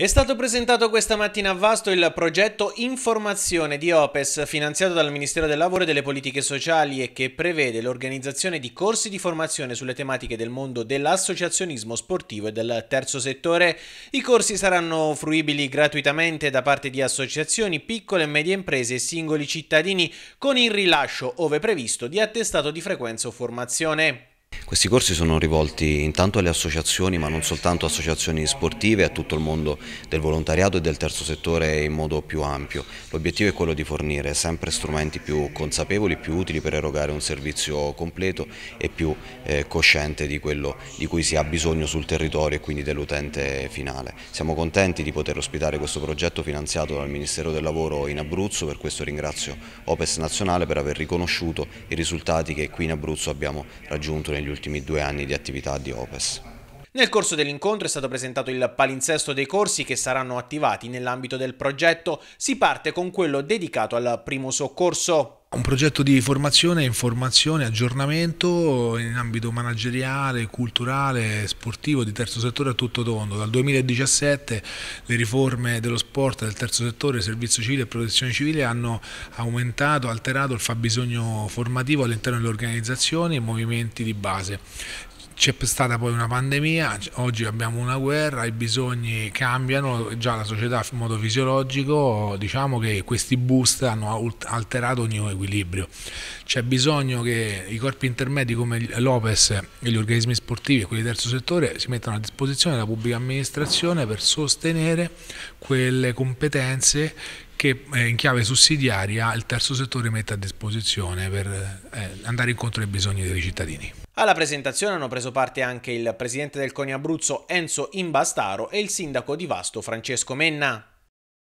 È stato presentato questa mattina a Vasto il progetto Informazione di OPES, finanziato dal Ministero del Lavoro e delle Politiche Sociali e che prevede l'organizzazione di corsi di formazione sulle tematiche del mondo dell'associazionismo sportivo e del terzo settore. I corsi saranno fruibili gratuitamente da parte di associazioni, piccole e medie imprese e singoli cittadini, con il rilascio, ove previsto, di attestato di frequenza o formazione. Questi corsi sono rivolti intanto alle associazioni, ma non soltanto associazioni sportive, a tutto il mondo del volontariato e del terzo settore in modo più ampio. L'obiettivo è quello di fornire sempre strumenti più consapevoli, più utili per erogare un servizio completo e più eh, cosciente di quello di cui si ha bisogno sul territorio e quindi dell'utente finale. Siamo contenti di poter ospitare questo progetto finanziato dal Ministero del Lavoro in Abruzzo, per questo ringrazio Opes Nazionale per aver riconosciuto i risultati che qui in Abruzzo abbiamo raggiunto negli negli ultimi due anni di attività di Opes. Nel corso dell'incontro è stato presentato il palinsesto dei corsi che saranno attivati nell'ambito del progetto. Si parte con quello dedicato al primo soccorso un progetto di formazione, informazione, aggiornamento in ambito manageriale, culturale, sportivo di terzo settore a tutto tondo. Dal 2017 le riforme dello sport, del terzo settore, servizio civile e protezione civile hanno aumentato, alterato il fabbisogno formativo all'interno delle organizzazioni e movimenti di base c'è stata poi una pandemia, oggi abbiamo una guerra, i bisogni cambiano, già la società in modo fisiologico, diciamo che questi boost hanno alterato ogni equilibrio. C'è bisogno che i corpi intermedi come l'OPES e gli organismi sportivi e quelli del terzo settore si mettano a disposizione della pubblica amministrazione per sostenere quelle competenze che eh, in chiave sussidiaria il terzo settore mette a disposizione per eh, andare incontro ai bisogni dei cittadini. Alla presentazione hanno preso parte anche il presidente del CONI Abruzzo Enzo Imbastaro e il sindaco di Vasto Francesco Menna.